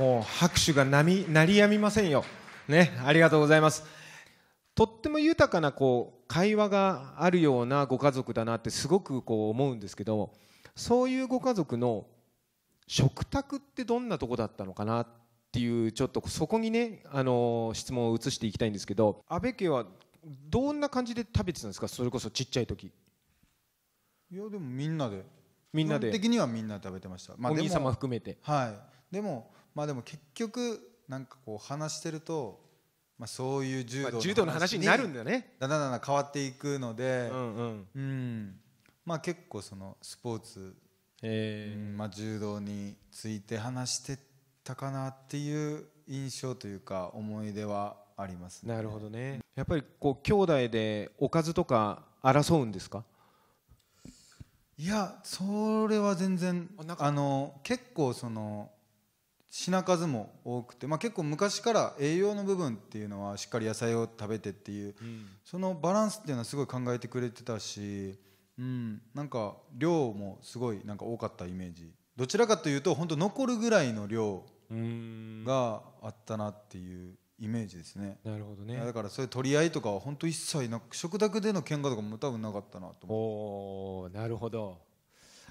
もう拍手がなみ鳴りやみませんよ、ね、ありがとうございますとっても豊かなこう会話があるようなご家族だなってすごくこう思うんですけどそういうご家族の食卓ってどんなとこだったのかなっていうちょっとそこにね、あの質問を移していきたいんですけど安部家はどんな感じで食べてたんですかそれこそちっちゃい時いやでもみんなでみんなで的にはみんなで食べてました、お兄様含めてはいでもまあでも結局なんかこう話してると、まあ、そういう柔道柔道の話になるんだよねだんだんだんだん変わっていくので、うんうんうん、まあ結構そのスポーツ、えー、うん、まあ、柔道について話してたかなっていう印象というか思い出はありますね。なるほどねやっぱりこう兄弟でおかずとか争うんですかいやそれは全然あの結構その品数も多くて、まあ、結構昔から栄養の部分っていうのはしっかり野菜を食べてっていう、うん、そのバランスっていうのはすごい考えてくれてたし、うん、なんか量もすごいなんか多かったイメージどちらかというと本当残るぐらいの量があったなっていうイメージですねなるほどねだからそういう取り合いとかは本当一切なく食卓での喧嘩とかも多分なかったなと思っておなるほど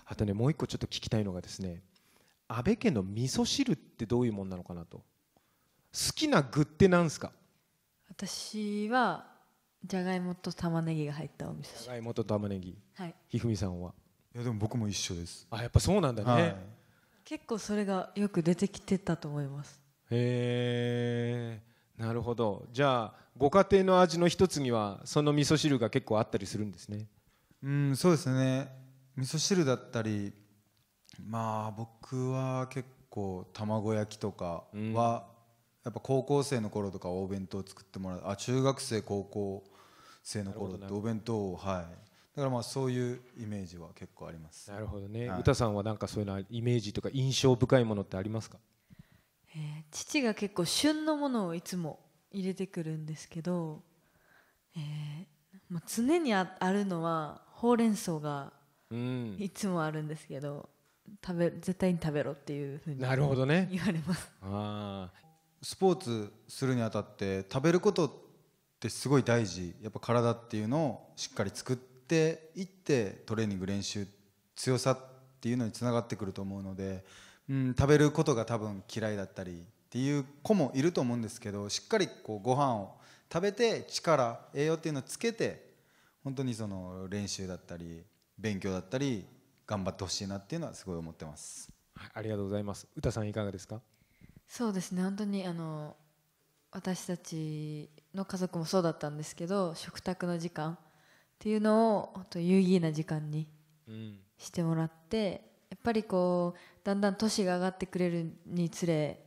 あとねもう一個ちょっと聞きたいのがですね安倍家の味噌汁ってどういうもんなのかなと好きな具ってなんですか私はじゃがいもと玉ねぎが入ったお味噌汁じゃがいもと玉ねぎはいひふみさんはいやでも僕も一緒ですあやっぱそうなんだね、はい、結構それがよく出てきてたと思いますへえなるほどじゃあご家庭の味の一つにはその味噌汁が結構あったりするんですねうんそうですね味噌汁だったりまあ僕は結構卵焼きとかは、やっぱ高校生の頃とかお弁当作ってもらうあ中学生高校生の頃ってお弁当をはいだからまあそういうイメージは結構あります。なるほどね。はい、歌さんはなんかそういうのイメージとか印象深いものってありますか？えー、父が結構旬のものをいつも入れてくるんですけど、えー、もう常にあるのはほうれん草がいつもあるんですけど、食べ絶対に食べろっていうふうになるほどね言われますあスポーツするにあたって食べることってすごい大事やっぱ体っていうのをしっかり作っていってトレーニング練習強さっていうのにつながってくると思うので、うん、食べることが多分嫌いだったりっていう子もいると思うんですけどしっかりこうご飯を食べて力栄養っていうのをつけて本当にその練習だったり勉強だったり頑張ってほしいなっていうのはすごい思ってます、はい、ありがとうございます歌さんいかがですかそうですね本当にあの私たちの家族もそうだったんですけど食卓の時間っていうのを本当有意義な時間にしてもらって、やっぱりこうだんだん年が上がってくれるにつれ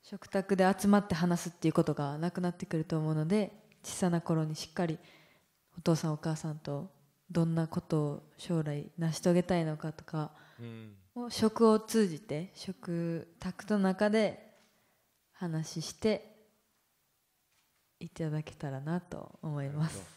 食卓で集まって話すっていうことがなくなってくると思うので小さな頃にしっかりお父さんお母さんとどんなことを将来成し遂げたいのかとかを食を通じて食卓の中で話していただけたらなと思います。